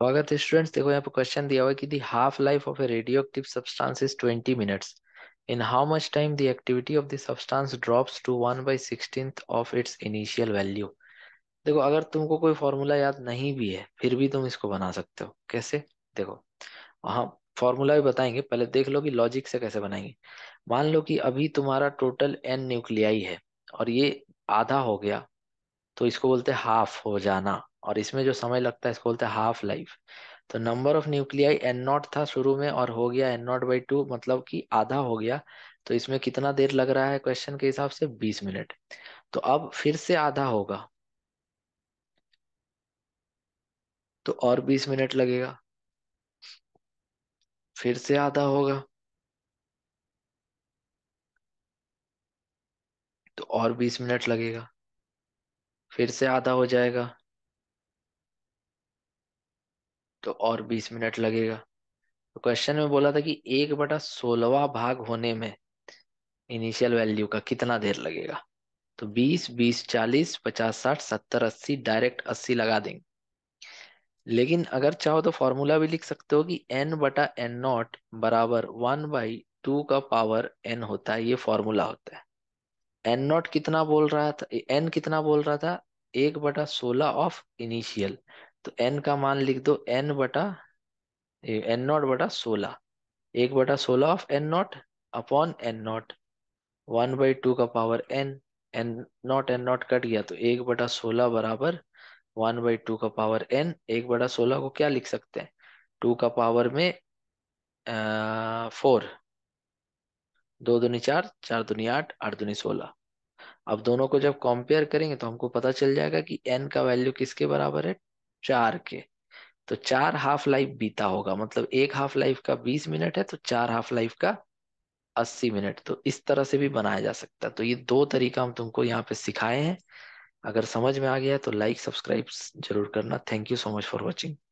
तो अगर स्टूडेंट्स देखो यहाँ पर क्वेश्चन दिया हुआ है कि the half life of a radioactive substance is twenty minutes in how much time the activity of the substance drops to one by sixteen of its initial value देखो अगर तुमको कोई फॉर्मूला याद नहीं भी है फिर भी तुम इसको बना सकते हो कैसे देखो हाँ फॉर्मूला भी बताएंगे पहले देख लो कि लॉजिक से कैसे बनाएंगे मान लो कि अभी तुम्हारा टोटल एन न्यूक्लियाई है और ये आधा हो गया तो इसको बोलते हाफ हो जाना और इसमें जो समय लगता है इसको बोलते हैं हाफ लाइफ तो number of nuclei N naught था शुरू में और हो गया एन नॉट बाई टू मतलब कि आधा हो गया तो इसमें कितना देर लग रहा है क्वेश्चन के हिसाब से बीस मिनट तो अब फिर से आधा होगा तो और बीस मिनट लगेगा फिर से आधा होगा तो और बीस मिनट लगेगा फिर से आधा हो जाएगा तो और बीस मिनट लगेगा तो क्वेश्चन में बोला था कि एक बटा सोलवा भाग होने में इनिशियल वैल्यू का कितना देर लगेगा तो बीस बीस चालीस पचास साठ सत्तर अस्सी डायरेक्ट अस्सी लगा देंगे लेकिन अगर चाहो तो फॉर्मूला भी लिख सकते हो कि एन बटा एन नॉट बराबर वन बाई टू का पावर एन होता है ये फॉर्मूला होता है एन नॉट कितना बोल रहा था एन कितना बोल रहा था एक बटा सोलह ऑफ इनिशियल तो एन का मान लिख दो एन बटा एन नॉट बटा सोलह एक बटा सोलह of N naught upon N naught one by two का power N N naught N naught cut गया तो एक बटा सोलह बराबर वन बाई टू का पावर एन एक बटा सोलह को क्या लिख सकते हैं टू का पावर में फोर दो दूनी चार चार दुनी आठ आठ दूनी सोलह अब दोनों को जब कंपेयर करेंगे तो हमको पता चल जाएगा कि एन का वैल्यू किसके बराबर है चार के तो चार हाफ लाइफ बीता होगा मतलब एक हाफ लाइफ का बीस मिनट है तो चार हाफ लाइफ का अस्सी मिनट तो इस तरह से भी बनाया जा सकता है तो ये दो तरीका हम तुमको यहाँ पे सिखाए हैं अगर समझ में आ गया तो लाइक सब्सक्राइब जरूर करना thank you so much for watching